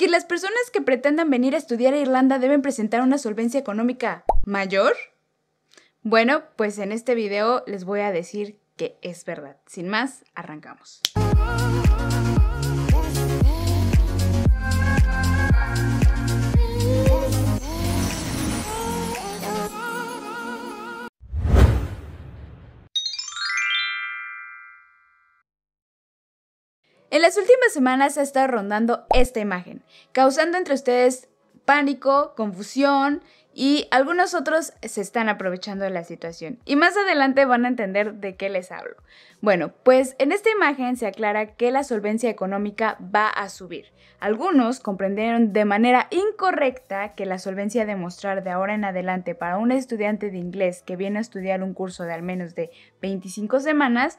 que las personas que pretendan venir a estudiar a Irlanda deben presentar una solvencia económica mayor? Bueno, pues en este video les voy a decir que es verdad. Sin más, arrancamos. En las últimas semanas ha estado rondando esta imagen, causando entre ustedes pánico, confusión y algunos otros se están aprovechando de la situación. Y más adelante van a entender de qué les hablo. Bueno, pues en esta imagen se aclara que la solvencia económica va a subir. Algunos comprendieron de manera incorrecta que la solvencia de mostrar de ahora en adelante para un estudiante de inglés que viene a estudiar un curso de al menos de 25 semanas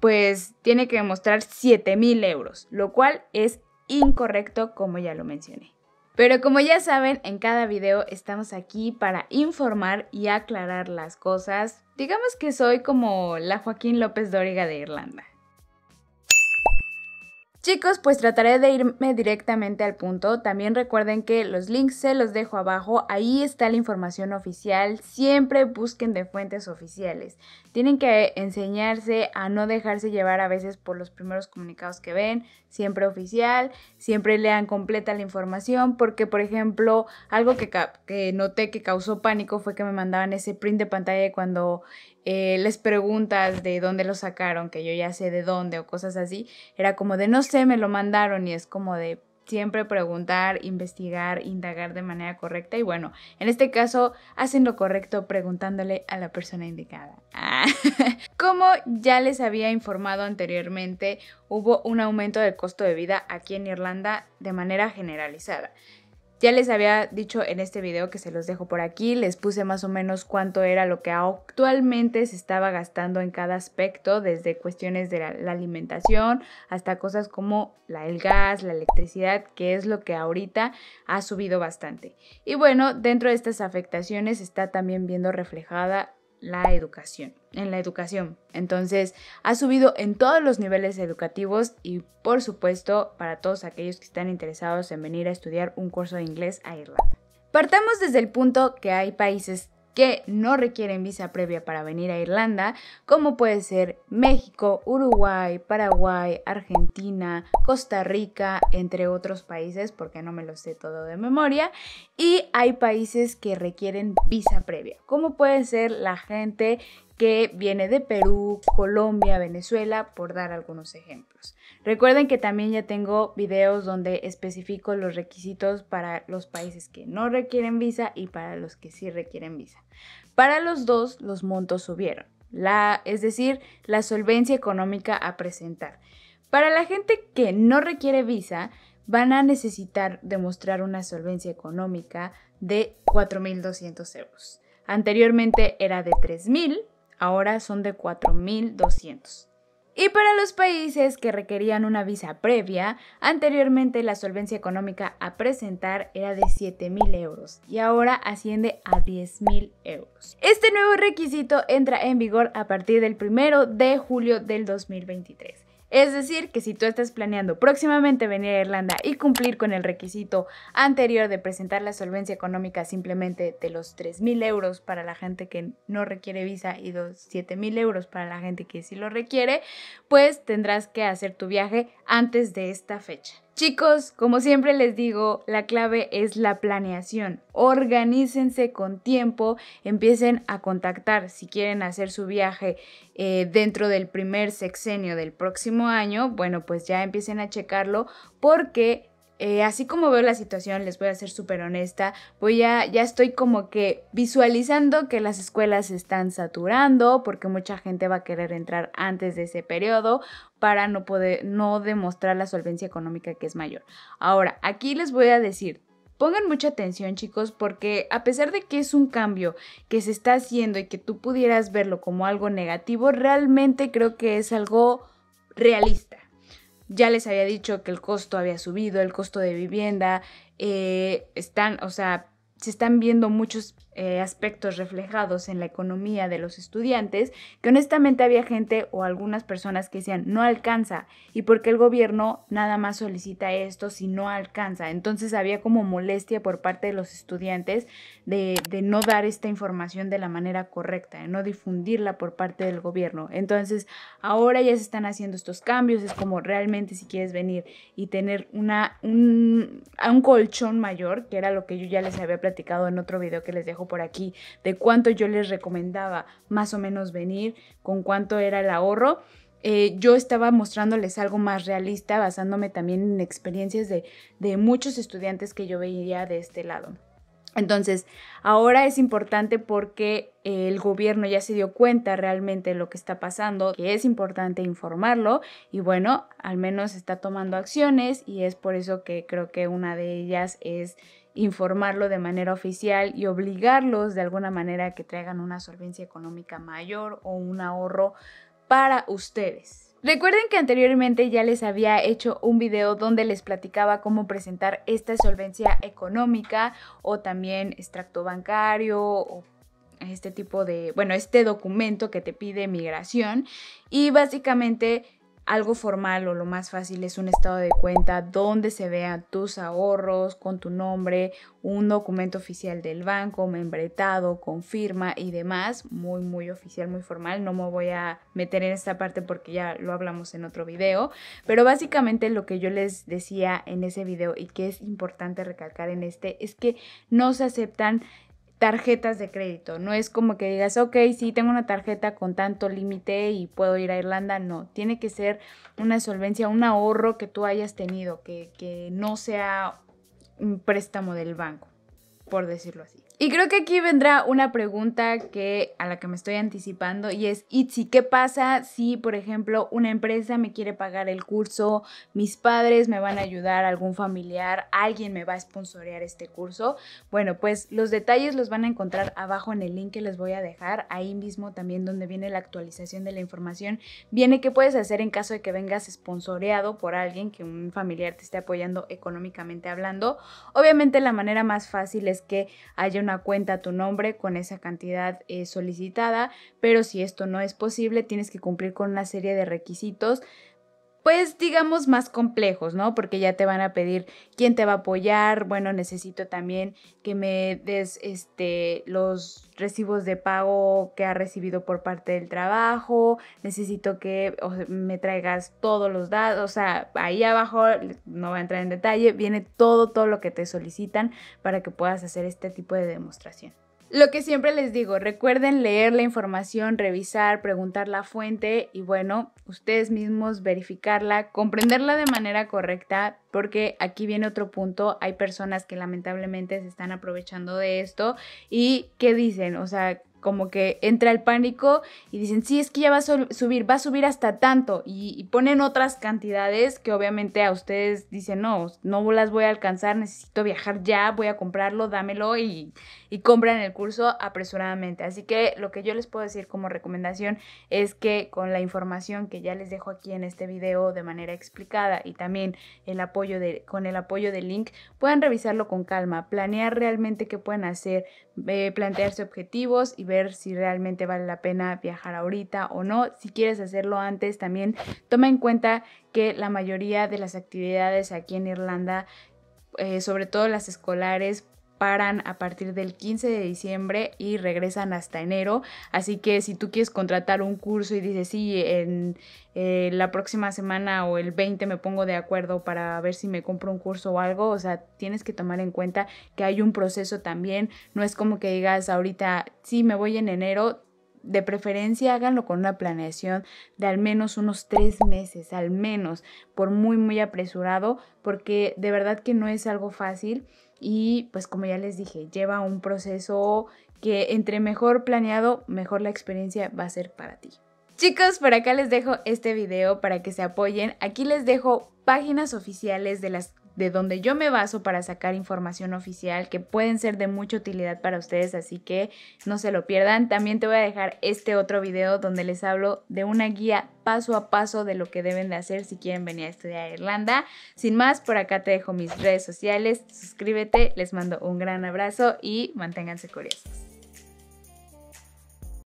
pues tiene que mostrar 7 mil euros, lo cual es incorrecto como ya lo mencioné. Pero como ya saben, en cada video estamos aquí para informar y aclarar las cosas. Digamos que soy como la Joaquín López Dóriga de Irlanda. Chicos, pues trataré de irme directamente al punto. También recuerden que los links se los dejo abajo. Ahí está la información oficial. Siempre busquen de fuentes oficiales. Tienen que enseñarse a no dejarse llevar a veces por los primeros comunicados que ven. Siempre oficial. Siempre lean completa la información. Porque, por ejemplo, algo que, que noté que causó pánico fue que me mandaban ese print de pantalla cuando eh, les preguntas de dónde lo sacaron, que yo ya sé de dónde o cosas así, era como de no sé, me lo mandaron y es como de siempre preguntar, investigar, indagar de manera correcta y bueno, en este caso hacen lo correcto preguntándole a la persona indicada. Ah, como ya les había informado anteriormente, hubo un aumento del costo de vida aquí en Irlanda de manera generalizada. Ya les había dicho en este video que se los dejo por aquí, les puse más o menos cuánto era lo que actualmente se estaba gastando en cada aspecto, desde cuestiones de la, alimentación hasta cosas como el gas, la electricidad, que es lo que ahorita ha subido bastante. Y bueno, dentro de estas afectaciones está también viendo reflejada la educación, en la educación. Entonces, ha subido en todos los niveles educativos y por supuesto para todos aquellos que están interesados en venir a estudiar un curso de inglés a Irlanda. Partamos desde el punto que hay países que no requieren visa previa para venir a Irlanda, como puede ser México, Uruguay, Paraguay, Argentina, Costa Rica, entre otros países, porque no me lo sé todo de memoria, y hay países que requieren visa previa, como puede ser la gente que viene de Perú, Colombia, Venezuela, por dar algunos ejemplos. Recuerden que también ya tengo videos donde especifico los requisitos para los países que no requieren visa y para los que sí requieren visa. Para los dos, los montos subieron, la, es decir, la solvencia económica a presentar. Para la gente que no requiere visa, van a necesitar demostrar una solvencia económica de 4.200 euros. Anteriormente era de 3.000, ahora son de 4.200. Y para los países que requerían una visa previa, anteriormente la solvencia económica a presentar era de 7.000 euros y ahora asciende a 10.000 euros. Este nuevo requisito entra en vigor a partir del 1 de julio del 2023. Es decir, que si tú estás planeando próximamente venir a Irlanda y cumplir con el requisito anterior de presentar la solvencia económica simplemente de los 3.000 euros para la gente que no requiere visa y los 7.000 euros para la gente que sí lo requiere, pues tendrás que hacer tu viaje antes de esta fecha. Chicos, como siempre les digo, la clave es la planeación. Organícense con tiempo, empiecen a contactar si quieren hacer su viaje eh, dentro del primer sexenio del próximo año. Bueno, pues ya empiecen a checarlo porque eh, así como veo la situación, les voy a ser súper honesta, voy a, ya estoy como que visualizando que las escuelas se están saturando porque mucha gente va a querer entrar antes de ese periodo para no poder, no demostrar la solvencia económica que es mayor. Ahora, aquí les voy a decir, Pongan mucha atención chicos porque a pesar de que es un cambio que se está haciendo y que tú pudieras verlo como algo negativo, realmente creo que es algo realista. Ya les había dicho que el costo había subido, el costo de vivienda, eh, están, o sea, se están viendo muchos eh, aspectos reflejados en la economía de los estudiantes, que honestamente había gente o algunas personas que decían, no alcanza, y porque el gobierno nada más solicita esto si no alcanza. Entonces había como molestia por parte de los estudiantes de, de no dar esta información de la manera correcta, de no difundirla por parte del gobierno. Entonces ahora ya se están haciendo estos cambios, es como realmente si quieres venir y tener una, un, a un colchón mayor, que era lo que yo ya les había platicado en otro video que les dejo por aquí, de cuánto yo les recomendaba más o menos venir, con cuánto era el ahorro. Eh, yo estaba mostrándoles algo más realista, basándome también en experiencias de, de muchos estudiantes que yo veía de este lado. Entonces, ahora es importante porque el gobierno ya se dio cuenta realmente de lo que está pasando, que es importante informarlo y bueno, al menos está tomando acciones y es por eso que creo que una de ellas es informarlo de manera oficial y obligarlos de alguna manera a que traigan una solvencia económica mayor o un ahorro para ustedes. Recuerden que anteriormente ya les había hecho un video donde les platicaba cómo presentar esta solvencia económica o también extracto bancario o este tipo de, bueno, este documento que te pide migración y básicamente algo formal o lo más fácil es un estado de cuenta donde se vean tus ahorros con tu nombre, un documento oficial del banco, membretado, con firma y demás. Muy, muy oficial, muy formal. No me voy a meter en esta parte porque ya lo hablamos en otro video. Pero básicamente lo que yo les decía en ese video y que es importante recalcar en este es que no se aceptan tarjetas de crédito. No es como que digas, ok, sí, tengo una tarjeta con tanto límite y puedo ir a Irlanda. No, tiene que ser una solvencia, un ahorro que tú hayas tenido, que, que no sea un préstamo del banco, por decirlo así. Y creo que aquí vendrá una pregunta que a la que me estoy anticipando y es Itzi, ¿qué pasa si, por ejemplo, una empresa me quiere pagar el curso, mis padres me van a ayudar, algún familiar, alguien me va a sponsorear este curso? Bueno, pues los detalles los van a encontrar abajo en el link que les voy a dejar, ahí mismo también donde viene la actualización de la información, viene qué puedes hacer en caso de que vengas sponsoreado por alguien, que un familiar te esté apoyando económicamente hablando. Obviamente la manera más fácil es que haya una cuenta a tu nombre con esa cantidad eh, solicitada, pero si esto no es posible, tienes que cumplir con una serie de requisitos pues digamos más complejos, ¿no? Porque ya te van a pedir quién te va a apoyar, bueno, necesito también que me des este los recibos de pago que ha recibido por parte del trabajo, necesito que me traigas todos los datos, o sea, ahí abajo no voy a entrar en detalle, viene todo todo lo que te solicitan para que puedas hacer este tipo de demostración. Lo que siempre les digo, recuerden leer la información, revisar, preguntar la fuente y bueno, ustedes mismos verificarla, comprenderla de manera correcta, porque aquí viene otro punto, hay personas que lamentablemente se están aprovechando de esto y ¿qué dicen? O sea, como que entra el pánico y dicen, sí, es que ya va a subir, va a subir hasta tanto. Y, ponen otras cantidades que obviamente a ustedes dicen, no, no las voy a alcanzar, necesito viajar ya, voy a comprarlo, dámelo y, y compran el curso apresuradamente. Así que lo que yo les puedo decir como recomendación es que con la información que ya les dejo aquí en este video de manera explicada y también el apoyo de, con el apoyo del link, puedan revisarlo con calma, planear realmente qué pueden hacer, eh, plantearse objetivos y ver si realmente vale la pena viajar ahorita o no. Si quieres hacerlo antes, también toma en cuenta que la mayoría de las actividades aquí en Irlanda eh, sobre todo las escolares, paran a partir del 15 de diciembre y regresan hasta enero. Así que si tú quieres contratar un curso y dices, sí, en eh, la próxima semana o el 20 me pongo de acuerdo para ver si me compro un curso o algo, o sea, tienes que tomar en cuenta que hay un proceso también. No es como que digas ahorita, sí, me voy en enero, de preferencia háganlo con una planeación de al menos unos tres meses, al menos, por muy, muy apresurado, porque de verdad que no es algo fácil y pues como ya les dije, lleva un proceso que entre mejor planeado, mejor la experiencia va a ser para ti. Chicos, por acá les dejo este video para que se apoyen. Aquí les dejo páginas oficiales de las de donde yo me baso para sacar información oficial que pueden ser de mucha utilidad para ustedes, así que no se lo pierdan. También te voy a dejar este otro video donde les hablo de una guía paso a paso de lo que deben de hacer si quieren venir a estudiar a Irlanda. Sin más, por acá te dejo mis redes sociales, suscríbete, les mando un gran abrazo y manténganse curiosos.